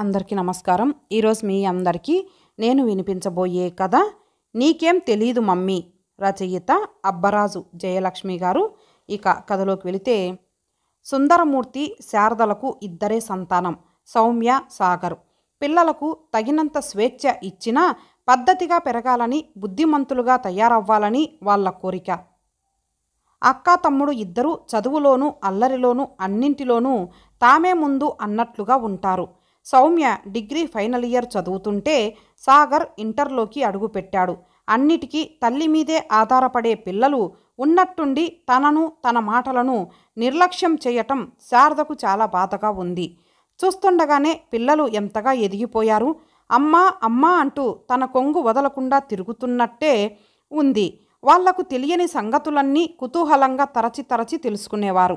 అందరికీ నమస్కారం ఈరోజు మీ అందరికీ నేను వినిపించబోయే కథ నీకేం తెలీదు మమ్మీ రచయిత అబ్బరాజు జయలక్ష్మి గారు ఇక కథలోకి వెళితే సుందరమూర్తి శారదలకు ఇద్దరే సంతానం సౌమ్య సాగర్ పిల్లలకు తగినంత స్వేచ్ఛ ఇచ్చినా పద్ధతిగా పెరగాలని బుద్ధిమంతులుగా తయారవ్వాలని వాళ్ళ కోరిక అక్క తమ్ముడు ఇద్దరూ చదువులోనూ అల్లరిలోనూ అన్నింటిలోనూ తామే ముందు అన్నట్లుగా ఉంటారు సౌమ్య డిగ్రీ ఫైనల్ ఇయర్ చదువుతుంటే సాగర్ ఇంటర్లోకి అడుగుపెట్టాడు అన్నిటికీ తల్లి మీదే ఆధారపడే పిల్లలు ఉన్నట్టుండి తనను తన మాటలను నిర్లక్ష్యం చేయటం శారదకు చాలా బాధగా ఉంది చూస్తుండగానే పిల్లలు ఎంతగా ఎదిగిపోయారు అమ్మా అమ్మా అంటూ తన కొంగు వదలకుండా తిరుగుతున్నట్టే ఉంది వాళ్లకు తెలియని సంగతులన్నీ కుతూహలంగా తరచి తరచి తెలుసుకునేవారు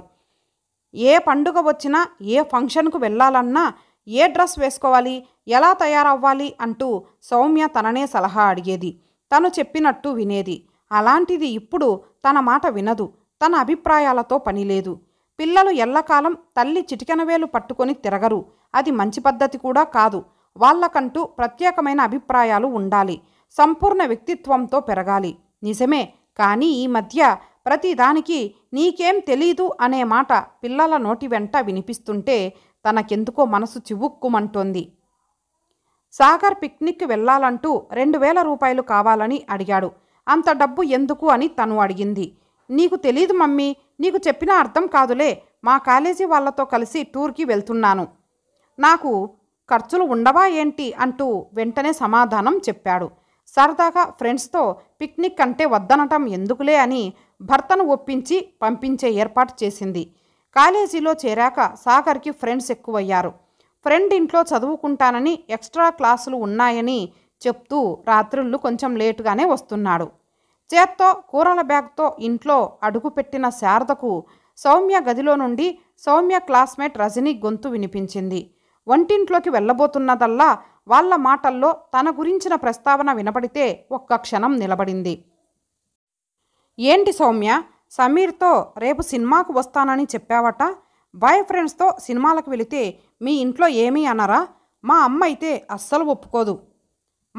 ఏ పండుగ వచ్చినా ఏ ఫంక్షన్కు వెళ్ళాలన్నా ఏ డ్రెస్ వేసుకోవాలి ఎలా తయారవ్వాలి అంటూ సౌమ్య తననే సలహా అడిగేది తను చెప్పినట్టు వినేది అలాంటిది ఇప్పుడు తన మాట వినదు తన అభిప్రాయాలతో పనిలేదు పిల్లలు ఎల్లకాలం తల్లి చిటికెనవేలు పట్టుకొని తిరగరు అది మంచి పద్ధతి కూడా కాదు వాళ్ళకంటూ ప్రత్యేకమైన అభిప్రాయాలు ఉండాలి సంపూర్ణ వ్యక్తిత్వంతో పెరగాలి నిజమే కానీ ఈ మధ్య ప్రతిదానికి నీకేం తెలీదు అనే మాట పిల్లల నోటి వెంట వినిపిస్తుంటే తనకెందుకో మనసు చివుక్కుమంటోంది సాగర్ పిక్నిక్కి వెళ్ళాలంటూ రెండు వేల రూపాయలు కావాలని అడిగాడు అంత డబ్బు ఎందుకు అని తను అడిగింది నీకు తెలీదు మమ్మీ నీకు చెప్పినా అర్థం కాదులే మా కాలేజీ వాళ్ళతో కలిసి టూర్కి వెళ్తున్నాను నాకు ఖర్చులు ఉండవా ఏంటి అంటూ వెంటనే సమాధానం చెప్పాడు సరదాగా ఫ్రెండ్స్తో పిక్నిక్ అంటే వద్దనటం ఎందుకులే అని భర్తను ఒప్పించి పంపించే ఏర్పాటు చేసింది కాలేజీలో చేరాక సాగర్కి ఫ్రెండ్స్ ఎక్కువయ్యారు ఫ్రెండ్ ఇంట్లో చదువుకుంటానని ఎక్స్ట్రా క్లాసులు ఉన్నాయని చెప్తూ రాత్రుళ్ళు కొంచెం లేటుగానే వస్తున్నాడు చేత్తో కూరల బ్యాగ్తో ఇంట్లో అడుగుపెట్టిన శారదకు సౌమ్య గదిలో నుండి సౌమ్య క్లాస్మేట్ రజనీ గొంతు వినిపించింది వంటింట్లోకి వెళ్ళబోతున్నదల్లా వాళ్ల మాటల్లో తన గురించిన ప్రస్తావన వినపడితే ఒక్క క్షణం నిలబడింది ఏంటి సౌమ్య సమీర్తో రేపు సినిమాకు వస్తానని చెప్పావట బాయ్ ఫ్రెండ్స్తో సినిమాలకు వెళితే మీ ఇంట్లో ఏమీ అనరా మా అమ్మ అయితే అస్సలు ఒప్పుకోదు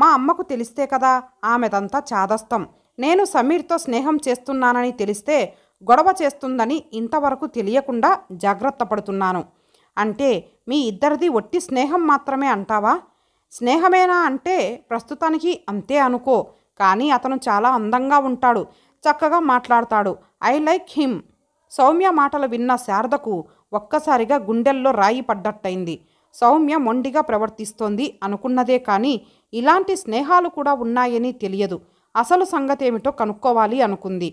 మా అమ్మకు తెలిస్తే కదా ఆమెదంతా చాదస్తం నేను సమీర్తో స్నేహం చేస్తున్నానని తెలిస్తే గొడవ చేస్తుందని ఇంతవరకు తెలియకుండా జాగ్రత్త పడుతున్నాను అంటే మీ ఇద్దరిది ఒట్టి స్నేహం మాత్రమే అంటావా స్నేహమేనా అంటే ప్రస్తుతానికి అంతే అనుకో కానీ అతను చాలా అందంగా ఉంటాడు చక్కగా మాట్లాడతాడు ఐ లైక్ హిమ్ సౌమ్య మాటలు విన్న శారదకు ఒక్కసారిగా గుండెల్లో రాయి పడ్డట్టయింది సౌమ్య మొండిగా ప్రవర్తిస్తోంది అనుకున్నదే కానీ ఇలాంటి స్నేహాలు కూడా ఉన్నాయని తెలియదు అసలు సంగతేమిటో కనుక్కోవాలి అనుకుంది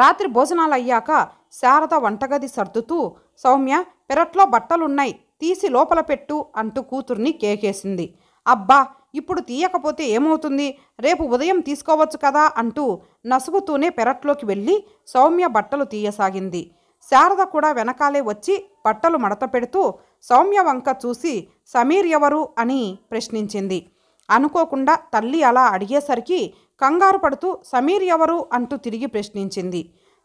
రాత్రి భోజనాలు అయ్యాక శారద వంటగది సర్దుతూ సౌమ్య పెరట్లో బట్టలున్నాయి తీసి లోపల పెట్టు అంటూ కూతుర్ని కేకేసింది అబ్బా ఇప్పుడు తీయకపోతే ఏమవుతుంది రేపు ఉదయం తీసుకోవచ్చు కదా అంటూ నసుగుతూనే పెరట్లోకి వెళ్ళి సౌమ్య బట్టలు తీయసాగింది శారద కూడా వెనకాలే వచ్చి బట్టలు మడత పెడుతూ సౌమ్య వంక చూసి సమీర్ ఎవరు అని ప్రశ్నించింది అనుకోకుండా తల్లి అలా అడిగేసరికి కంగారు పడుతూ సమీర్ ఎవరు అంటూ తిరిగి ప్రశ్నించింది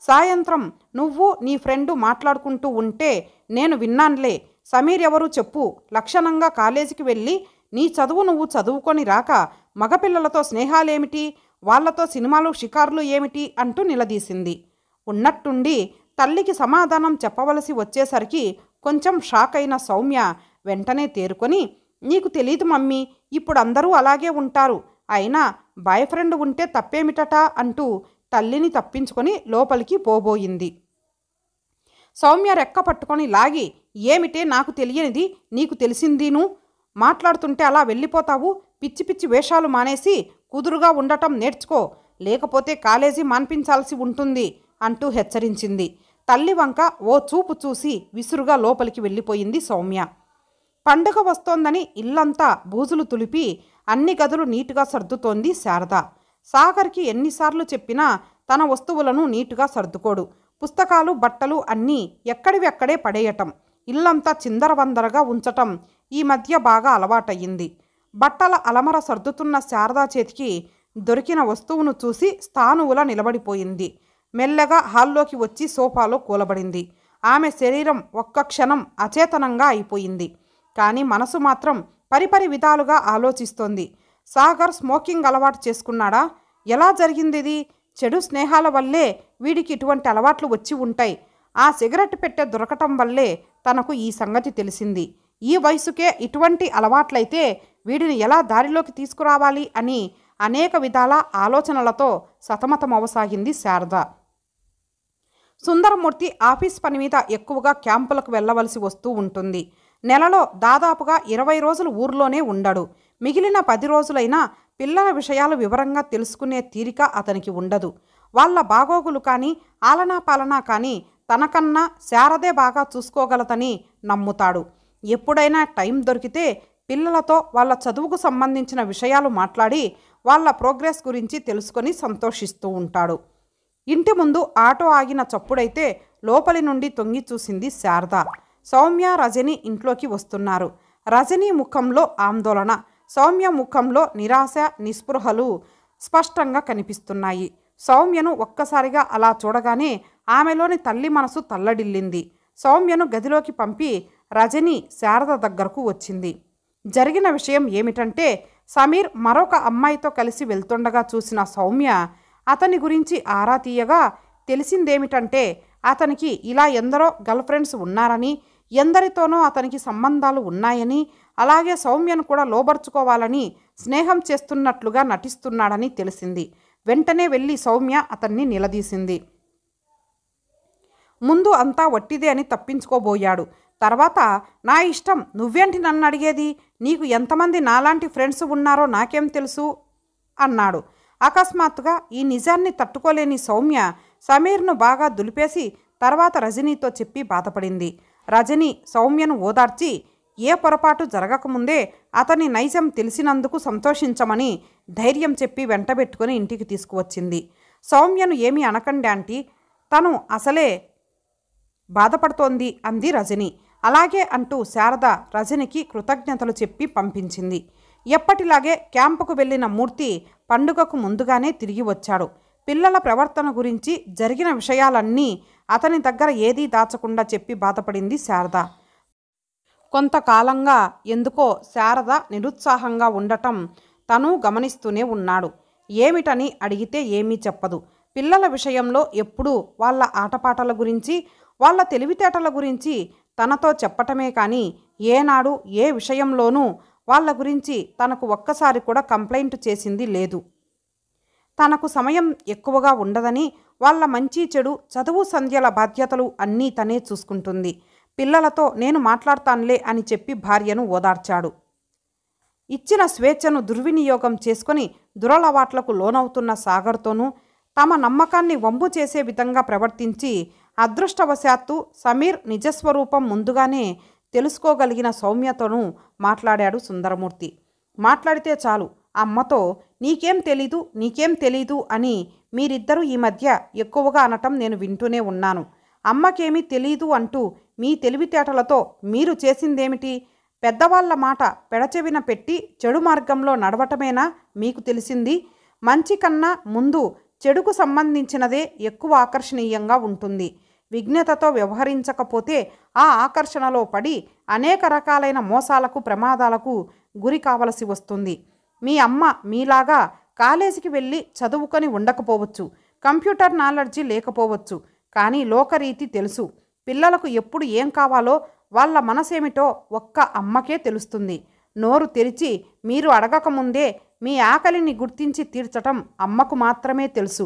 సాయంత్రం నువ్వు నీ ఫ్రెండు మాట్లాడుకుంటూ ఉంటే నేను విన్నాన్లే సమీర్ ఎవరు చెప్పు లక్షణంగా కాలేజీకి వెళ్ళి నీ చదువు నువ్వు చదువుకొని రాక మగపిల్లలతో స్నేహాలేమిటి వాళ్లతో సినిమాలు షికార్లు ఏమిటి అంటూ నిలదీసింది ఉన్నట్టుండి తల్లికి సమాధానం చెప్పవలసి వచ్చేసరికి కొంచెం షాక్ అయిన సౌమ్య వెంటనే తేరుకొని నీకు తెలీదు మమ్మీ ఇప్పుడు అందరూ అలాగే ఉంటారు అయినా బాయ్ ఫ్రెండ్ ఉంటే తప్పేమిటట అంటూ తల్లిని తప్పించుకొని లోపలికి పోబోయింది సౌమ్య రెక్క పట్టుకొని లాగి ఏమిటే నాకు తెలియనిది నీకు తెలిసిందీను మాట్లాడుతుంటే అలా వెళ్ళిపోతావు పిచ్చి పిచ్చి వేషాలు మానేసి కుదురుగా ఉండటం నేర్చుకో లేకపోతే కాలేజీ మాన్పించాల్సి ఉంటుంది అంటూ హెచ్చరించింది తల్లి వంక ఓ చూపు చూసి విసురుగా లోపలికి వెళ్ళిపోయింది సౌమ్య పండుగ వస్తోందని ఇల్లంతా బూజులు తులిపి అన్ని గదులు నీటుగా సర్దుతోంది శారద సాగర్కి ఎన్నిసార్లు చెప్పినా తన వస్తువులను నీటుగా సర్దుకోడు పుస్తకాలు బట్టలు అన్నీ ఎక్కడివి అక్కడే పడేయటం ఇల్లంతా చిందరవందరగా ఉంచటం ఈ మధ్య బాగా అలవాటయ్యింది బట్టల అలమర సర్దుతున్న శారదా చేతికి దొరికిన వస్తువును చూసి స్థానువుల నిలబడిపోయింది మెల్లగా హాల్లోకి వచ్చి సోఫాలో కూలబడింది ఆమె శరీరం ఒక్క క్షణం అచేతనంగా అయిపోయింది కానీ మనసు మాత్రం పరిపరి విధాలుగా ఆలోచిస్తోంది సాగర్ స్మోకింగ్ అలవాటు చేసుకున్నాడా ఎలా జరిగిందిది చెడు స్నేహాల వల్లే వీడికి ఇటువంటి అలవాట్లు వచ్చి ఉంటాయి ఆ సిగరెట్ పెట్టె దొరకటం వల్లే తనకు ఈ సంగతి తెలిసింది ఈ వయసుకే ఇటువంటి అలవాట్లయితే వీడిని ఎలా దారిలోకి తీసుకురావాలి అని అనేక విధాల ఆలోచనలతో సతమతమవసాగింది శారద సుందరమూర్తి ఆఫీస్ పని మీద ఎక్కువగా క్యాంపులకు వెళ్ళవలసి వస్తూ ఉంటుంది నెలలో దాదాపుగా ఇరవై రోజులు ఊర్లోనే ఉండడు మిగిలిన పది రోజులైనా పిల్లల విషయాలు వివరంగా తెలుసుకునే తీరిక అతనికి ఉండదు వాళ్ళ బాగోగులు కానీ ఆలనా పాలనా కానీ తనకన్నా శారదే బాగా చూసుకోగలదని నమ్ముతాడు ఎప్పుడైనా టైం దొరికితే పిల్లలతో వాళ్ళ చదువుకు సంబంధించిన విషయాలు మాట్లాడి వాళ్ళ ప్రోగ్రెస్ గురించి తెలుసుకొని సంతోషిస్తూ ఉంటాడు ఇంటి ముందు ఆటో ఆగిన చప్పుడైతే లోపలి నుండి తొంగి చూసింది శారద సౌమ్య రజని ఇంట్లోకి వస్తున్నారు రజనీ ముఖంలో ఆందోళన సౌమ్య ముఖంలో నిరాశ నిస్పృహలు స్పష్టంగా కనిపిస్తున్నాయి సౌమ్యను ఒక్కసారిగా అలా చూడగానే ఆమెలోని తల్లి మనసు తల్లడిల్లింది సౌమ్యను గదిలోకి పంపి రజని శారద దగ్గరకు వచ్చింది జరిగిన విషయం ఏమిటంటే సమీర్ మరొక అమ్మాయితో కలిసి వెళ్తుండగా చూసిన సౌమ్య అతని గురించి ఆరా తీయగా తెలిసిందేమిటంటే అతనికి ఇలా ఎందరో గర్ల్ ఫ్రెండ్స్ ఉన్నారని ఎందరితోనో అతనికి సంబంధాలు ఉన్నాయని అలాగే సౌమ్యను కూడా లోబర్చుకోవాలని స్నేహం చేస్తున్నట్లుగా నటిస్తున్నాడని తెలిసింది వెంటనే వెళ్ళి సౌమ్య అతన్ని నిలదీసింది ముందు అంతా వట్టిదే అని తప్పించుకోబోయాడు తర్వాత నా ఇష్టం నువ్వేంటి నన్ను అడిగేది నీకు ఎంతమంది నాలాంటి ఫ్రెండ్స్ ఉన్నారో నాకేం తెలుసు అన్నాడు అకస్మాత్తుగా ఈ నిజాన్ని తట్టుకోలేని సౌమ్య సమీర్ను బాగా దులిపేసి తర్వాత రజనీతో చెప్పి బాధపడింది రజనీ సౌమ్యను ఓదార్చి ఏ పొరపాటు జరగకముందే అతని నైజం తెలిసినందుకు సంతోషించమని ధైర్యం చెప్పి వెంటబెట్టుకుని ఇంటికి తీసుకువచ్చింది సౌమ్యను ఏమీ అనకండి ఆంటీ తను అసలే బాధపడుతోంది అంది రజని అలాగే అంటూ శారద రజనికి కృతజ్ఞతలు చెప్పి పంపించింది ఎప్పటిలాగే క్యాంపుకు వెళ్ళిన మూర్తి పండుగకు ముందుగానే తిరిగి వచ్చాడు పిల్లల ప్రవర్తన గురించి జరిగిన విషయాలన్నీ అతని దగ్గర ఏదీ దాచకుండా చెప్పి బాధపడింది శారద కొంతకాలంగా ఎందుకో శారద నిరుత్సాహంగా ఉండటం తను గమనిస్తూనే ఉన్నాడు ఏమిటని అడిగితే ఏమీ చెప్పదు పిల్లల విషయంలో ఎప్పుడూ వాళ్ళ ఆటపాటల గురించి వాళ్ళ తెలివితేటల గురించి తనతో చెప్పటమే కానీ ఏనాడు ఏ విషయంలోనూ వాళ్ళ గురించి తనకు ఒక్కసారి కూడా కంప్లైంట్ చేసింది లేదు తనకు సమయం ఎక్కువగా ఉండదని వాళ్ళ మంచి చెడు చదువు సంధ్యల బాధ్యతలు అన్నీ తనే చూసుకుంటుంది పిల్లలతో నేను మాట్లాడతానులే అని చెప్పి భార్యను ఓదార్చాడు ఇచ్చిన స్వేచ్ఛను దుర్వినియోగం చేసుకుని దురలవాట్లకు లోనవుతున్న సాగర్తోనూ తమ నమ్మకాన్ని వంపు చేసే విధంగా ప్రవర్తించి అదృష్టవశాత్తు సమీర్ నిజస్వరూపం ముందుగానే తెలుసుకోగలిగిన సౌమ్యతను మాట్లాడాడు సుందరమూర్తి మాట్లాడితే చాలు అమ్మతో నీకేం తెలీదు నీకేం తెలీదు అని మీరిద్దరూ ఈ మధ్య ఎక్కువగా అనటం నేను వింటూనే ఉన్నాను అమ్మకేమీ తెలీదు అంటూ మీ తెలివితేటలతో మీరు చేసిందేమిటి పెద్దవాళ్ల మాట పెడచెవిన పెట్టి చెడు మార్గంలో నడవటమేనా మీకు తెలిసింది మంచి కన్నా ముందు చెడుకు సంబంధించినదే ఎక్కువ ఆకర్షణీయంగా ఉంటుంది విఘ్నతతో వ్యవహరించకపోతే ఆ ఆకర్షణలో పడి అనేక రకాలైన మోసాలకు ప్రమాదాలకు గురి కావలసి వస్తుంది మీ అమ్మ మీలాగా కాలేజీకి వెళ్ళి చదువుకొని ఉండకపోవచ్చు కంప్యూటర్ నాలెడ్జీ లేకపోవచ్చు కానీ లోకరీతి తెలుసు పిల్లలకు ఎప్పుడు ఏం కావాలో వాళ్ళ మనసేమిటో ఒక్క అమ్మకే తెలుస్తుంది నోరు తెరిచి మీరు అడగకముందే మీ ఆకలిని గుర్తించి తీర్చటం అమ్మకు మాత్రమే తెలుసు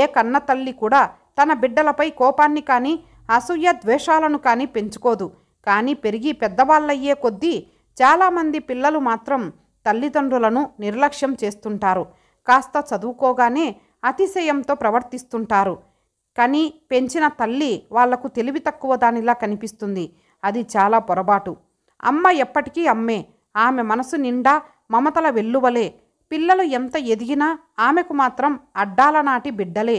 ఏ కన్న తల్లి కూడా తన బిడ్డలపై కోపాన్ని కానీ అసూయ ద్వేషాలను కానీ పెంచుకోదు కానీ పెరిగి పెద్దవాళ్ళయ్యే కొద్దీ చాలామంది పిల్లలు మాత్రం తల్లిదండ్రులను నిర్లక్ష్యం చేస్తుంటారు కాస్త చదువుకోగానే అతిశయంతో ప్రవర్తిస్తుంటారు కానీ పెంచిన తల్లి వాళ్లకు తెలివి తక్కువ దానిలా కనిపిస్తుంది అది చాలా పొరపాటు అమ్మ ఎప్పటికీ అమ్మే ఆమె మనసు నిండా మమతల వెల్లువలే పిల్లలు ఎంత ఎదిగినా ఆమెకు మాత్రం అడ్డాల నాటి బిడ్డలే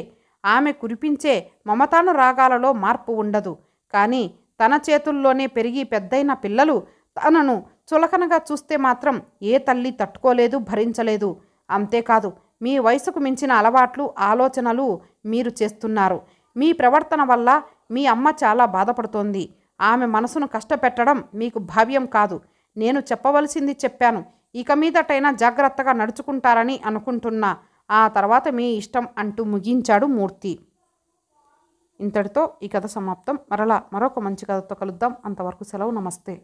ఆమె కురిపించే మమతాను రాగాలలో మార్పు ఉండదు కానీ తన చేతుల్లోనే పెరిగి పెద్దయిన పిల్లలు తనను చులకనగా చూస్తే మాత్రం ఏ తల్లి తట్టుకోలేదు భరించలేదు అంతేకాదు మీ వయసుకు మించిన అలవాట్లు ఆలోచనలు మీరు చేస్తున్నారు మీ ప్రవర్తన వల్ల మీ అమ్మ చాలా బాధపడుతోంది ఆమె మనసును కష్టపెట్టడం మీకు భావ్యం కాదు నేను చెప్పవలసింది చెప్పాను ఇక మీదటైనా జాగ్రత్తగా నడుచుకుంటారని అనుకుంటున్నా ఆ తర్వాత మీ ఇష్టం అంటూ ముగించాడు మూర్తి ఇంతటితో ఈ కథ సమాప్తం మరలా మరొక మంచి కథతో కలుద్దాం అంతవరకు సెలవు నమస్తే